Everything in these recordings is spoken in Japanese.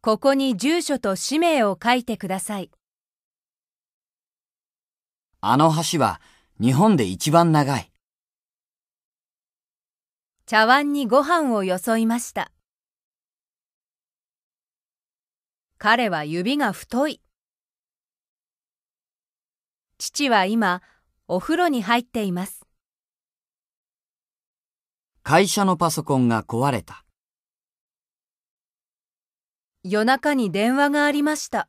ここに住所と氏名を書いてください。あの橋は日本で一番長い。茶碗にご飯をよそいました。彼は指が太い。父は今、お風呂に入っています。会社のパソコンが壊れた。夜中に電話がありました。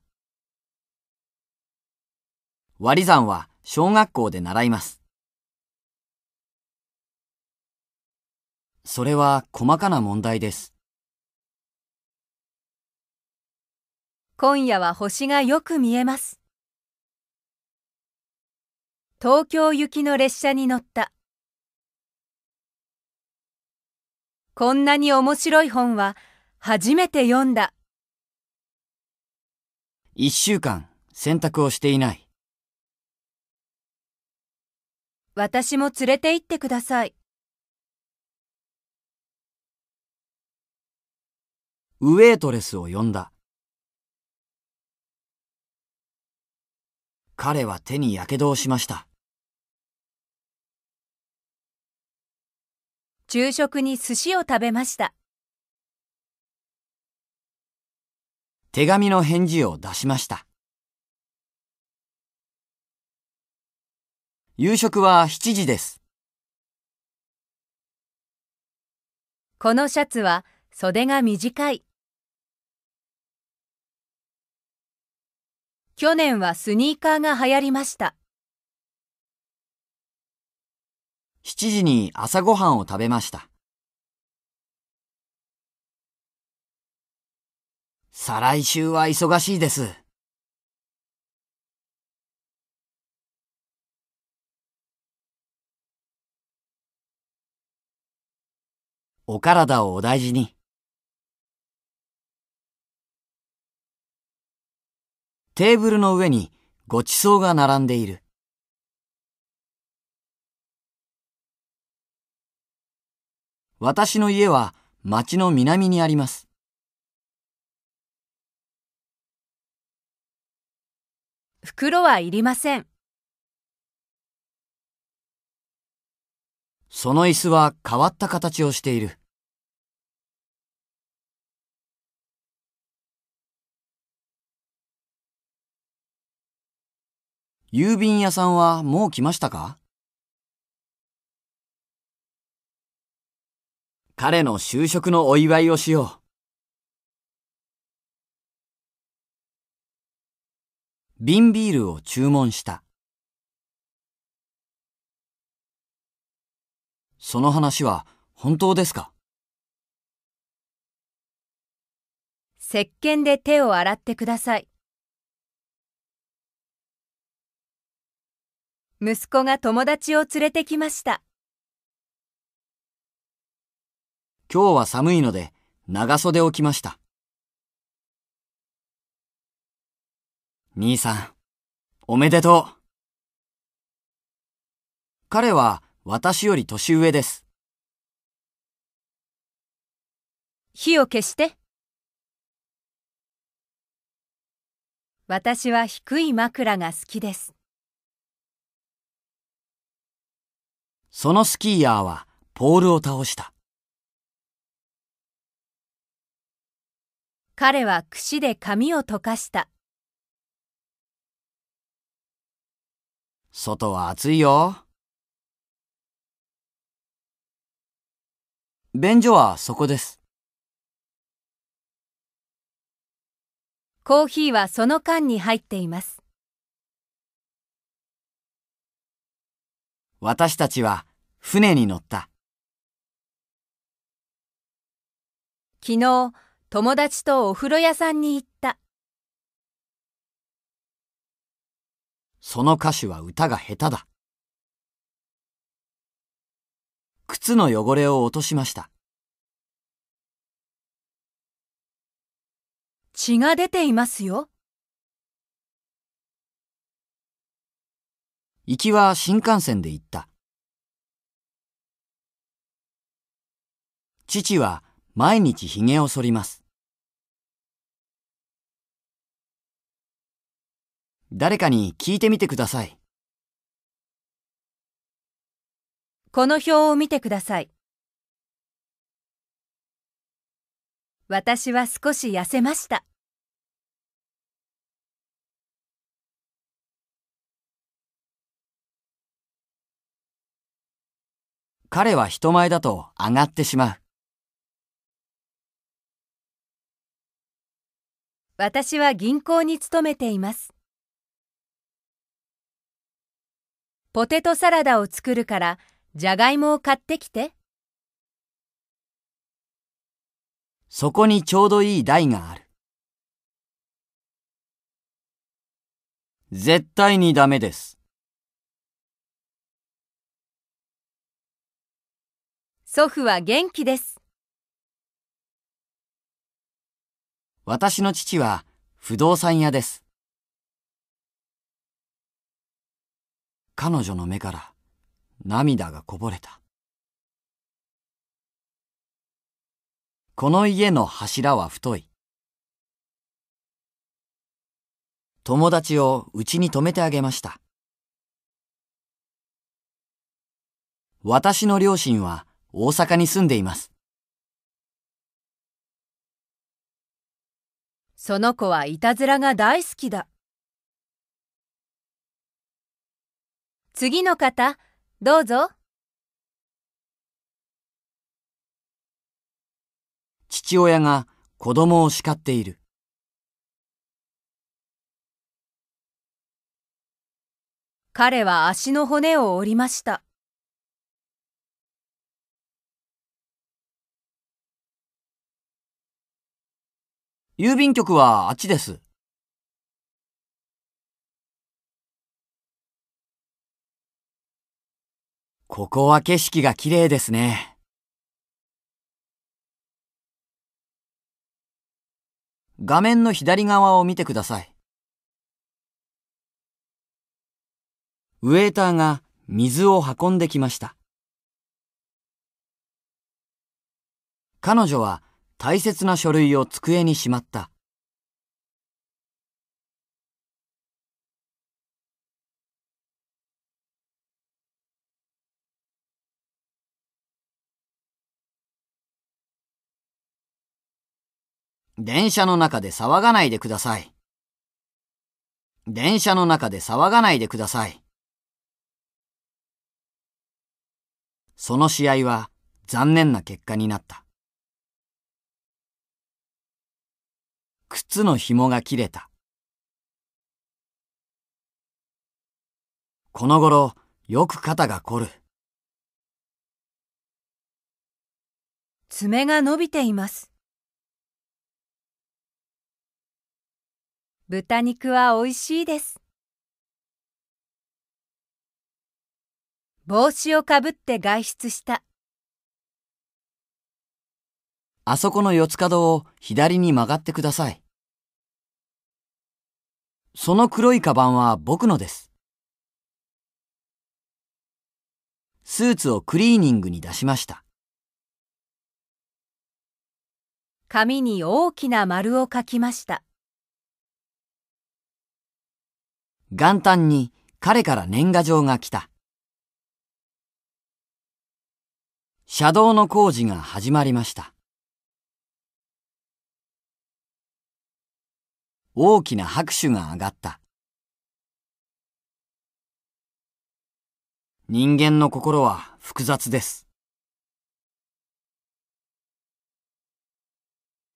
割り算は小学校で習います。それは細かな問題です。今夜は星がよく見えます。東京行きの列車に乗った。こんなに面白い本は初めて読んだ。一週間洗濯をしていない。私も連れて行ってください。ウェイトレスを呼んだ。彼は手に火傷をしました。昼食に寿司を食べました。手紙の返事を出しました。夕食は7時です。このシャツは袖が短い。去年はスニーカーが流行りました。7時に朝ごはんを食べました。再来週は忙しいです。お体をお大事に。テーブルの上にごちそうが並んでいる。私の家は町の南にあります。袋はいりません。その椅子は変わった形をしている。郵便屋さんはもう来ましたか彼の就職のお祝いをしよう。瓶ビールを注文した。その話は本当ですか石鹸で手を洗ってください。息子が友達を連れてきました。今日は寒いので長袖を着ました。兄さん、おめでとう。彼は私より年上です。火を消して。私は低い枕が好きです。そのスキーヤーはポールを倒した。彼は櫛で髪を溶かした。外は暑いよ。便所はそこです。コーヒーはその缶に入っています。私たちは船に乗った。昨日、友達とお風呂屋さんに行った。その歌手は歌が下手だ。靴の汚れを落としました。血が出ていますよ。行きは新幹線で行った。父は毎日髭を剃ります。誰かに聞いてみてください。この表を見てください。私は少し痩せました。彼は人前だと上がってしまう。私は銀行に勤めています。ポテトサラダを作るから、じゃがいもを買ってきて。そこにちょうどいい台がある。絶対にダメです。祖父は元気です。私の父は不動産屋です。彼女の目から涙がこぼれた。この家の柱は太い。友達をうちに泊めてあげました。私の両親は大阪に住んでいます。その子はいたずらが大好きだ。次の方、どうぞ。父親が子供を叱っている。彼は足の骨を折りました。郵便局はあっちです。ここは景色が綺麗ですね。画面の左側を見てください。ウエーターが水を運んできました。彼女は大切な書類を机にしまった。電車の中で騒がないでください。電車の中で騒がないでください。その試合は残念な結果になった。靴の紐が切れた。この頃、よく肩が凝る。爪が伸びています。豚肉はおいしいです。帽子をかぶって外出した。あそこの四つ角を左に曲がってください。その黒いカバンは僕のです。スーツをクリーニングに出しました。紙に大きな丸を書きました。元旦に彼から年賀状が来た。車道の工事が始まりました。大きな拍手が上がった。人間の心は複雑です。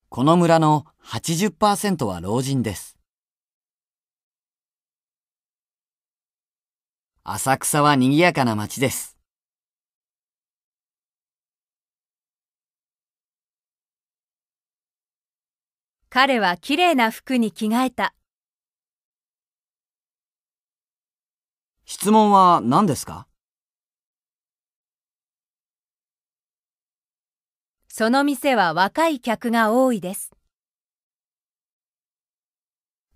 この村の80%は老人です。浅草は賑やかな街です。彼はきれいな服に着替えた。質問は何ですかその店は若い客が多いです。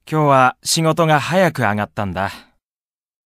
今日は仕事が早く上がったんだ。